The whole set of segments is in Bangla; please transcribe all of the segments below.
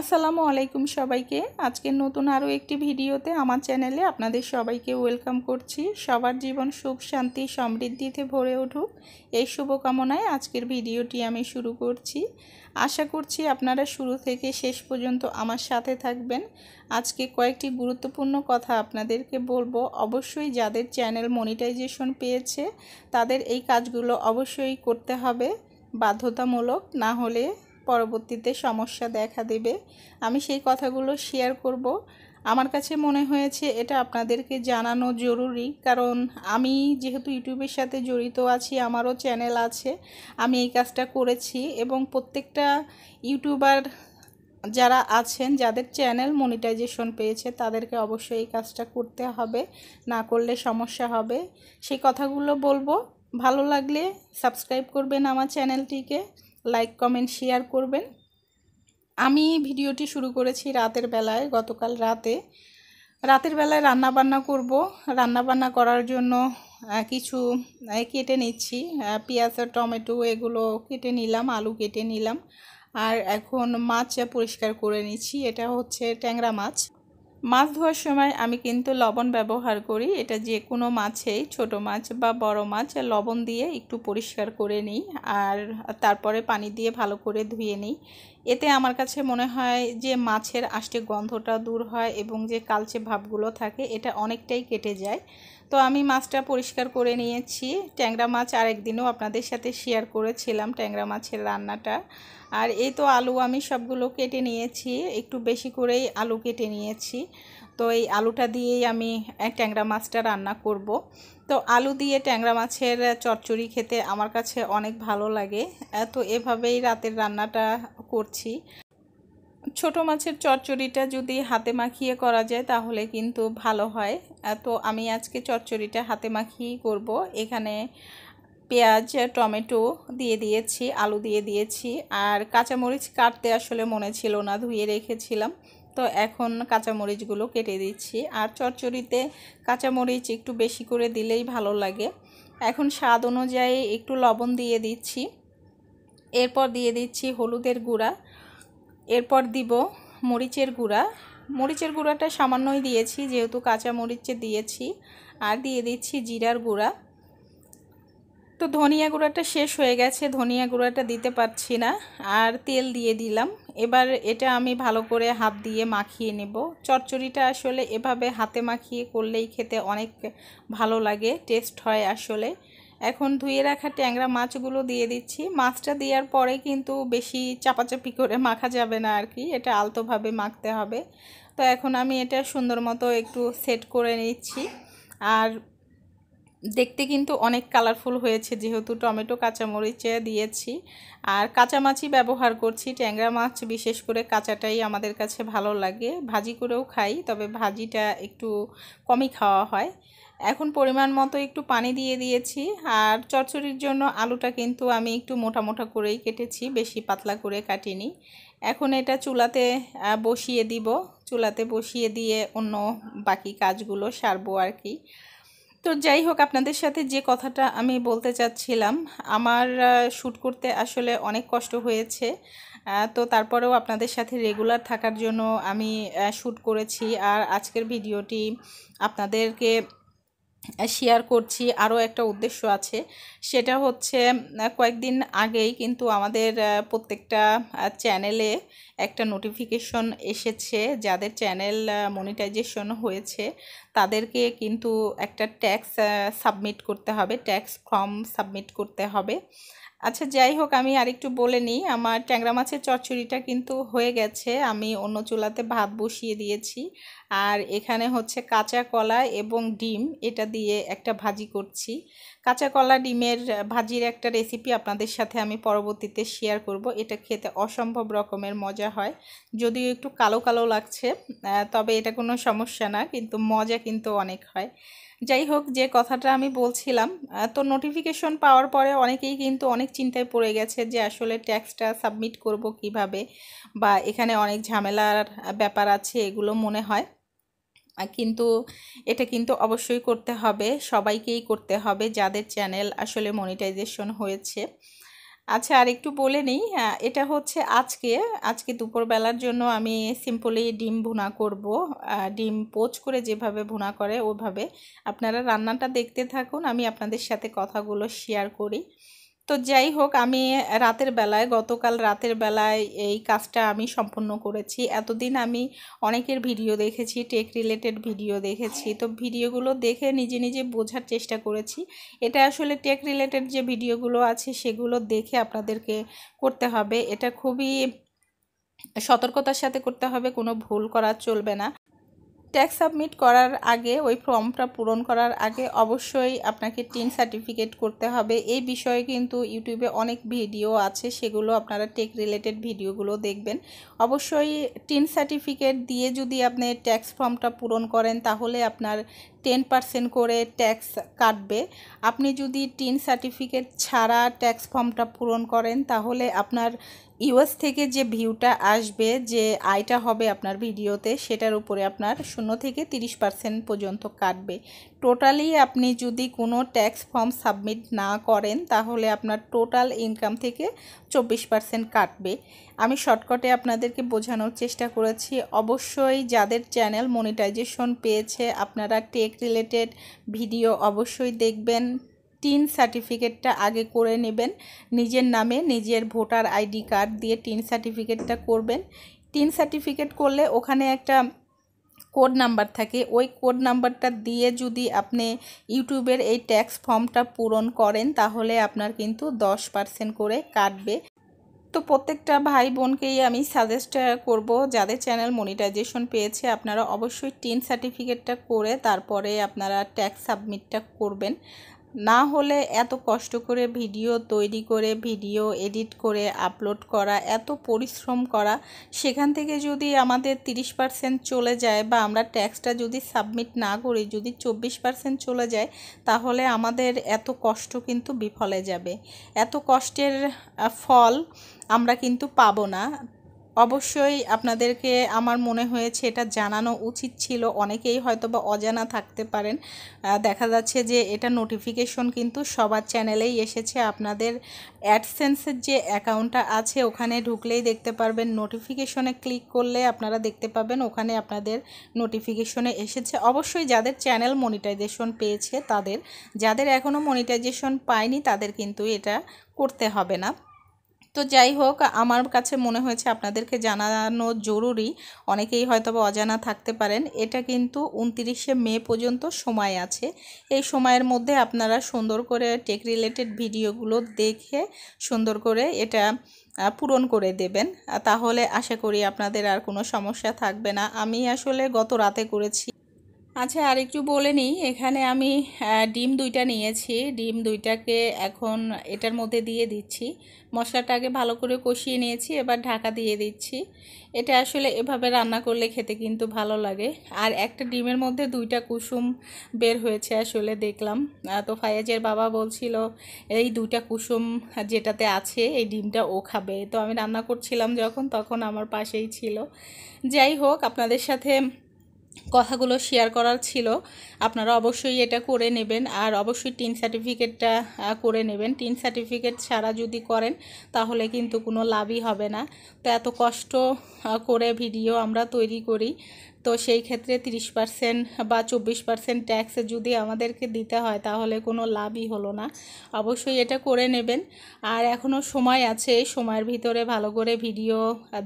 আসসালামু আলাইকুম সবাইকে আজকে নতুন আরও একটি ভিডিওতে আমার চ্যানেলে আপনাদের সবাইকে ওয়েলকাম করছি সবার জীবন সুখ শান্তি সমৃদ্ধিতে ভরে উঠুক এই শুভকামনায় আজকের ভিডিওটি আমি শুরু করছি আশা করছি আপনারা শুরু থেকে শেষ পর্যন্ত আমার সাথে থাকবেন আজকে কয়েকটি গুরুত্বপূর্ণ কথা আপনাদেরকে বলবো অবশ্যই যাদের চ্যানেল মনিটাইজেশন পেয়েছে তাদের এই কাজগুলো অবশ্যই করতে হবে বাধ্যতামূলক না হলে পরবর্তীতে সমস্যা দেখা দেবে আমি সেই কথাগুলো শেয়ার করব আমার কাছে মনে হয়েছে এটা আপনাদেরকে জানানো জরুরি কারণ আমি যেহেতু ইউটিউবের সাথে জড়িত আছি আমারও চ্যানেল আছে আমি এই কাজটা করেছি এবং প্রত্যেকটা ইউটিউবার যারা আছেন যাদের চ্যানেল মনিটাইজেশন পেয়েছে তাদেরকে অবশ্যই এই কাজটা করতে হবে না করলে সমস্যা হবে সেই কথাগুলো বলবো ভালো লাগলে সাবস্ক্রাইব করবেন আমার চ্যানেলটিকে লাইক কমেন্ট শেয়ার করবেন আমি ভিডিওটি শুরু করেছি রাতের বেলায় গতকাল রাতে রাতের বেলায় রান্না বান্না করব রান্না করার জন্য কিছু কেটে নিচ্ছি পেঁয়াজ টমেটো এগুলো কেটে নিলাম আলু কেটে নিলাম আর এখন মাছ পরিষ্কার করে নিচ্ছি এটা হচ্ছে ট্যাংরা মাছ মাছ ধোয়ার সময় আমি কিন্তু লবণ ব্যবহার করি এটা যে কোনো মাছেই ছোট মাছ বা বড় মাছ লবণ দিয়ে একটু পরিষ্কার করে নিই আর তারপরে পানি দিয়ে ভালো করে ধুয়ে নিই এতে আমার কাছে মনে হয় যে মাছের আষ্টে গন্ধটা দূর হয় এবং যে কালচে ভাবগুলো থাকে এটা অনেকটাই কেটে যায় তো আমি মাছটা পরিষ্কার করে নিয়েছি ট্যাংরা মাছ দিনও আপনাদের সাথে শেয়ার করেছিলাম ট্যাংরা মাছের রান্নাটা আর এই তো আলু আমি সবগুলো কেটে নিয়েছি একটু বেশি করেই আলু কেটে নিয়েছি তো এই আলুটা দিয়েই আমি ট্যাংরা মাছটা রান্না করব। তো আলু দিয়ে ট্যাংরা মাছের চচ্চড়ি খেতে আমার কাছে অনেক ভালো লাগে তো এভাবেই রাতের রান্নাটা করছি ছোট মাছের চচ্চড়িটা যদি হাতে মাখিয়ে করা যায় তাহলে কিন্তু ভালো হয় তো আমি আজকে চচ্চড়িটা হাতে মাখিয়ে করব এখানে পেঁয়াজ টমেটো দিয়ে দিয়েছি আলু দিয়ে দিয়েছি আর কাঁচামরিচ কাটতে আসলে মনে ছিল না ধুয়ে রেখেছিলাম তো এখন কাঁচামরিচগুলো কেটে দিচ্ছি আর চচ্চড়িতে কাঁচামরিচ একটু বেশি করে দিলেই ভালো লাগে এখন স্বাদ অনুযায়ী একটু লবণ দিয়ে দিচ্ছি এরপর দিয়ে দিচ্ছি হলুদের গুঁড়া এরপর দিব মরিচের গুঁড়া মরিচের গুঁড়াটা সামান্যই দিয়েছি যেহেতু কাঁচা মরিচে দিয়েছি আর দিয়ে দিচ্ছি জিরার গুঁড়া তো ধনিয়া গুঁড়াটা শেষ হয়ে গেছে ধনিয়া গুঁড়াটা দিতে পারছি না আর তেল দিয়ে দিলাম এবার এটা আমি ভালো করে হাত দিয়ে মাখিয়ে নেব চচ্চড়িটা আসলে এভাবে হাতে মাখিয়ে করলেই খেতে অনেক ভালো লাগে টেস্ট হয় আসলে এখন ধুয়ে রাখা ট্যাংরা মাছগুলো দিয়ে দিচ্ছি মাছটা দেওয়ার পরে কিন্তু বেশি চাপাচাপি করে মাখা যাবে না আর কি এটা আলতোভাবে মাখতে হবে তো এখন আমি এটা সুন্দর মতো একটু সেট করে নিচ্ছি আর দেখতে কিন্তু অনেক কালারফুল হয়েছে যেহেতু টমেটো কাঁচামরিচে দিয়েছি আর কাঁচা মাছই ব্যবহার করছি ট্যাংরা মাছ বিশেষ করে কাঁচাটাই আমাদের কাছে ভালো লাগে ভাজি করেও খাই তবে ভাজিটা একটু কমই খাওয়া হয় এখন পরিমাণ মতো একটু পানি দিয়ে দিয়েছি আর চচ্চড়ির জন্য আলুটা কিন্তু আমি একটু মোটা মোটা করেই কেটেছি বেশি পাতলা করে কাটিনি এখন এটা চুলাতে বসিয়ে দিব চুলাতে বসিয়ে দিয়ে অন্য বাকি কাজগুলো সারবো আর কি তো যাই হোক আপনাদের সাথে যে কথাটা আমি বলতে চাচ্ছিলাম আমার শ্যুট করতে আসলে অনেক কষ্ট হয়েছে তো তারপরেও আপনাদের সাথে রেগুলার থাকার জন্য আমি শ্যুট করেছি আর আজকের ভিডিওটি আপনাদেরকে শেয়ার করছি আরও একটা উদ্দেশ্য আছে সেটা হচ্ছে কয়েকদিন আগেই কিন্তু আমাদের প্রত্যেকটা চ্যানেলে একটা নোটিফিকেশন এসেছে যাদের চ্যানেল মনিটাইজেশন হয়েছে তাদেরকে কিন্তু একটা ট্যাক্স সাবমিট করতে হবে ট্যাক্স ফর্ম সাবমিট করতে হবে আচ্ছা যাই হোক আমি আরেকটু বলে নিই আমার ট্যাংরা মাছের চচ্চড়িটা কিন্তু হয়ে গেছে আমি অন্য চুলাতে ভাত বসিয়ে দিয়েছি আর এখানে হচ্ছে কাঁচা কলা এবং ডিম এটা দিয়ে একটা ভাজি করছি কাঁচা কলা ডিমের ভাজির একটা রেসিপি আপনাদের সাথে আমি পরবর্তীতে শেয়ার করব এটা খেতে অসম্ভব রকমের মজা হয় যদিও একটু কালো কালো লাগছে তবে এটা কোনো সমস্যা না কিন্তু মজা কিন্তু অনেক হয় যাই হোক যে কথাটা আমি বলছিলাম তো নোটিফিকেশন পাওয়ার পরে অনেকেই কিন্তু অনেক চিন্তায় পড়ে গেছে যে আসলে ট্যাক্সটা সাবমিট করব কিভাবে বা এখানে অনেক ঝামেলার ব্যাপার আছে এগুলো মনে হয় কিন্তু এটা কিন্তু অবশ্যই করতে হবে সবাইকেই করতে হবে যাদের চ্যানেল আসলে মনিটাইজেশন হয়েছে আচ্ছা আর একটু বলে নিই হ্যাঁ এটা হচ্ছে আজকে আজকে দুপুরবেলার জন্য আমি সিম্পলি ডিম ভুনা করব ডিম পোচ করে যেভাবে ভুনা করে ওভাবে আপনারা রান্নাটা দেখতে থাকুন আমি আপনাদের সাথে কথাগুলো শেয়ার করি তো যাই হোক আমি রাতের বেলায় গতকাল রাতের বেলায় এই কাজটা আমি সম্পূর্ণ করেছি এতদিন আমি অনেকের ভিডিও দেখেছি টেক রিলেটেড ভিডিও দেখেছি তো ভিডিওগুলো দেখে নিজে নিজে বোঝার চেষ্টা করেছি এটা আসলে টেক রিলেটেড যে ভিডিওগুলো আছে সেগুলো দেখে আপনাদেরকে করতে হবে এটা খুবই সতর্কতার সাথে করতে হবে কোনো ভুল করা চলবে না ট্যাক্স সাবমিট করার আগে ওই ফর্মটা পূরণ করার আগে অবশ্যই আপনাকে টিন সার্টিফিকেট করতে হবে এই বিষয়ে কিন্তু ইউটিউবে অনেক ভিডিও আছে সেগুলো আপনারা টেক রিলেটেড ভিডিওগুলো দেখবেন অবশ্যই টিন সার্টিফিকেট দিয়ে যদি আপনি ট্যাক্স ফর্মটা পূরণ করেন তাহলে আপনার টেন পার্সেন্ট করে ট্যাক্স কাটবে আপনি যদি টিন সার্টিফিকেট ছাড়া ট্যাক্স ফর্মটা পূরণ করেন তাহলে আপনার ইউএস থেকে যে ভিউটা আসবে যে আয়টা হবে আপনার ভিডিওতে সেটার উপরে আপনার শূন্য থেকে তিরিশ পার্সেন্ট পর্যন্ত কাটবে টোটালি আপনি যদি কোনো ট্যাক্স ফর্ম সাবমিট না করেন তাহলে আপনার টোটাল ইনকাম থেকে চব্বিশ পার্সেন্ট কাটবে আমি শর্টকাটে আপনাদেরকে বোঝানোর চেষ্টা করেছি অবশ্যই যাদের চ্যানেল মনিটাইজেশন পেয়েছে আপনারা টেক রিলেটেড ভিডিও অবশ্যই দেখবেন টিন সার্টিফিকেটটা আগে করে নেবেন নিজের নামে নিজের ভোটার আইডি কার্ড দিয়ে টিন সার্টিফিকেটটা করবেন টিন সার্টিফিকেট করলে ওখানে একটা কোড নাম্বার থাকে ওই কোড নাম্বারটা দিয়ে যদি আপনি ইউটিউবের এই ট্যাক্স ফর্মটা পূরণ করেন তাহলে আপনার কিন্তু দশ পার্সেন্ট করে কাটবে তো প্রত্যেকটা ভাই বোনকেই আমি সাজেস্ট করব যাদের চ্যানেল মনিটাইজেশন পেয়েছে আপনারা অবশ্যই টিন সার্টিফিকেটটা করে তারপরে আপনারা ট্যাক্স সাবমিটটা করবেন না হলে এত কষ্ট করে ভিডিও তৈরি করে ভিডিও এডিট করে আপলোড করা এত পরিশ্রম করা সেখান থেকে যদি আমাদের 30 পার্সেন্ট চলে যায় বা আমরা ট্যাক্সটা যদি সাবমিট না করি যদি চব্বিশ পার্সেন্ট চলে যায় তাহলে আমাদের এত কষ্ট কিন্তু বিফলে যাবে এত কষ্টের ফল আমরা কিন্তু পাব না অবশ্যই আপনাদেরকে আমার মনে হয়েছে এটা জানানো উচিত ছিল অনেকেই হয়তো বা অজানা থাকতে পারেন দেখা যাচ্ছে যে এটা নোটিফিকেশন কিন্তু সবার চ্যানেলেই এসেছে আপনাদের অ্যাডসেন্সের যে অ্যাকাউন্টটা আছে ওখানে ঢুকলেই দেখতে পারবেন নোটিফিকেশনে ক্লিক করলে আপনারা দেখতে পাবেন ওখানে আপনাদের নোটিফিকেশনে এসেছে অবশ্যই যাদের চ্যানেল মনিটাইজেশন পেয়েছে তাদের যাদের এখনও মনিটাইজেশন পায়নি তাদের কিন্তু এটা করতে হবে না তো যাই হোক আমার কাছে মনে হয়েছে আপনাদেরকে জানানো জরুরি অনেকেই হয়তো অজানা থাকতে পারেন এটা কিন্তু উনতিরিশে মে পর্যন্ত সময় আছে এই সময়ের মধ্যে আপনারা সুন্দর করে টেক রিলেটেড ভিডিওগুলো দেখে সুন্দর করে এটা পূরণ করে দেবেন তাহলে আশা করি আপনাদের আর কোনো সমস্যা থাকবে না আমি আসলে গত রাতে করেছি আচ্ছা আর একটু বলে নিই এখানে আমি ডিম দুইটা নিয়েছি ডিম দুইটাকে এখন এটার মধ্যে দিয়ে দিচ্ছি মশলাটা আগে ভালো করে কষিয়ে নিয়েছি এবার ঢাকা দিয়ে দিচ্ছি এটা আসলে এভাবে রান্না করলে খেতে কিন্তু ভালো লাগে আর একটা ডিমের মধ্যে দুইটা কুসুম বের হয়েছে আসলে দেখলাম তো ফায়াজের বাবা বলছিল এই দুইটা কুসুম যেটাতে আছে এই ডিমটা ও খাবে তো আমি রান্না করছিলাম যখন তখন আমার পাশেই ছিল যাই হোক আপনাদের সাথে কথাগুলো শেয়ার করার ছিল আপনারা অবশ্যই এটা করে নেবেন আর অবশ্যই টিন সার্টিফিকেটটা করে নেবেন টিন সার্টিফিকেট ছাড়া যদি করেন তাহলে কিন্তু কোনো লাভই হবে না তো এত কষ্ট করে ভিডিও আমরা তৈরি করি তো সেই ক্ষেত্রে তিরিশ পার্সেন্ট বা চব্বিশ পার্সেন্ট ট্যাক্স যদি আমাদেরকে দিতে হয় তাহলে কোনো লাভই হলো না অবশ্যই এটা করে নেবেন আর এখনও সময় আছে সময়ের ভিতরে ভালো করে ভিডিও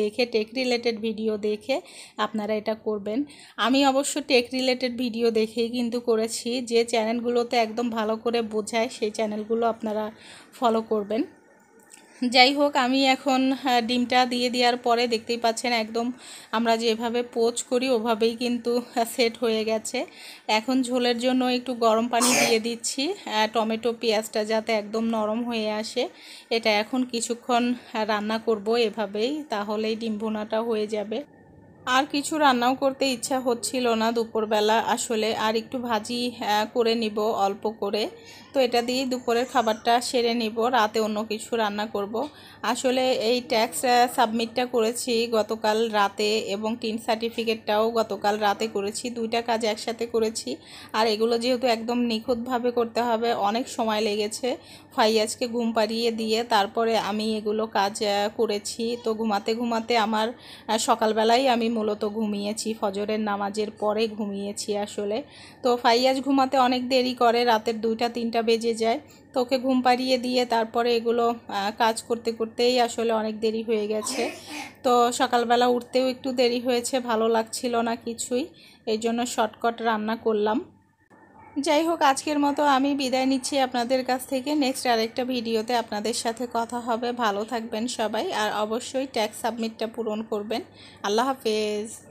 দেখে টেক রিলেটেড ভিডিও দেখে আপনারা এটা করবেন আমি অবশ্য টেক রিলেটেড ভিডিও দেখেই কিন্তু করেছি যে চ্যানেলগুলোতে একদম ভালো করে বোঝায় সেই চ্যানেলগুলো আপনারা ফলো করবেন যাই হোক আমি এখন ডিমটা দিয়ে দেওয়ার পরে দেখতেই পাচ্ছেন একদম আমরা যেভাবে পোচ করি ওভাবেই কিন্তু সেট হয়ে গেছে এখন ঝোলের জন্য একটু গরম পানি দিয়ে দিচ্ছি টমেটো পেঁয়াজটা যাতে একদম নরম হয়ে আসে এটা এখন কিছুক্ষণ রান্না করব এভাবেই তাহলেই ডিম ভোনাটা হয়ে যাবে আর কিছু রান্নাও করতে ইচ্ছা হচ্ছিল না দুপুরবেলা আসলে আর একটু ভাজি হ্যাঁ, করে নিব অল্প করে তো এটা দিয়েই দুপুরের খাবারটা সেরে নিব রাতে অন্য কিছু রান্না করব আসলে এই ট্যাক্স সাবমিটটা করেছি গতকাল রাতে এবং টিন সার্টিফিকেটটাও গতকাল রাতে করেছি দুইটা কাজ একসাথে করেছি আর এগুলো যেহেতু একদম নিখুঁতভাবে করতে হবে অনেক সময় লেগেছে ফাইয়াজকে ঘুম পাড়িয়ে দিয়ে তারপরে আমি এগুলো কাজ করেছি তো ঘুমাতে ঘুমাতে আমার সকালবেলাই আমি মূলত ঘুমিয়েছি ফজরের নামাজের পরে ঘুমিয়েছি আসলে তো ফাইয়াজ ঘুমাতে অনেক দেরি করে রাতের দুইটা তিনটা বেজে যায় তোকে ঘুম পাড়িয়ে দিয়ে তারপরে এগুলো কাজ করতে করতেই আসলে অনেক দেরি হয়ে গেছে তো সকালবেলা উঠতেও একটু দেরি হয়েছে ভালো লাগছিল না কিছুই এই জন্য শর্টকাট রান্না করলাম যাই হোক আজকের মতো আমি বিদায় নিচ্ছি আপনাদের কাছ থেকে নেক্সট আরেকটা ভিডিওতে আপনাদের সাথে কথা হবে ভালো থাকবেন সবাই আর অবশ্যই ট্যাক্স সাবমিটটা পূরণ করবেন আল্লাহ হাফেজ